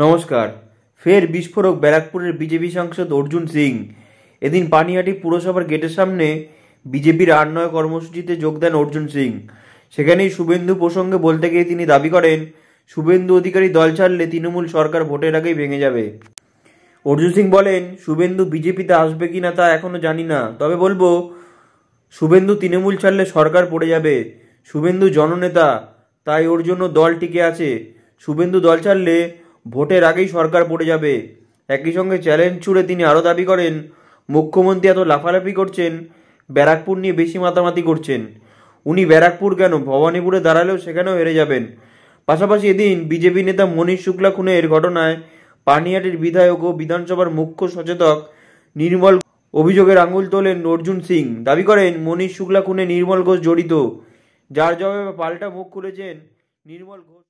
নমস্কার ফের বিস্ফোরক ব্যারাকপুরের বিজেপি সাংসদ অর্জুন সিং এদিন পানিহাটি পুরসভার গেটের সামনে বিজেপির আর নয় কর্মসূচিতে যোগ দেন অর্জুন সিং সেখানেই শুভেন্দু প্রসঙ্গে বলতে গিয়ে তিনি দাবি করেন শুভেন্দু অধিকারী দল ছাড়লে তৃণমূল সরকার ভোটের আগেই ভেঙে যাবে অর্জুন সিং বলেন শুভেন্দু বিজেপিতে আসবে কি না তা এখনও জানি না তবে বলবো শুভেন্দু তৃণমূল ছাড়লে সরকার পড়ে যাবে শুভেন্দু জননেতা তাই ওর জন্য দল টিকে আছে শুভেন্দু দল ছাড়লে ভোটের আগেই সরকার পড়ে যাবে একই সঙ্গে চ্যালেঞ্জ ছুড়ে তিনি আরও দাবি করেন মুখ্যমন্ত্রী এত লাফালাফি করছেন ব্যারাকপুর নিয়ে বেশি মাতামাতি করছেন উনি ব্যারাকপুর কেন ভবানীপুরে দাঁড়ালেও সেখানেও হেরে যাবেন পাশাপাশি এদিন বিজেপি নেতা মনীষ শুক্লা খুনের ঘটনায় পানিহাটির বিধায়ক ও বিধানসভার মুখ্য সচেতক নির্মল অভিযোগের আঙুল তোলেন অর্জুন সিং দাবি করেন মনীষ শুক্লা খুনে নির্মল ঘোষ জড়িত যার জবাবে পাল্টা মুখ খুলেছেন নির্মল ঘোষ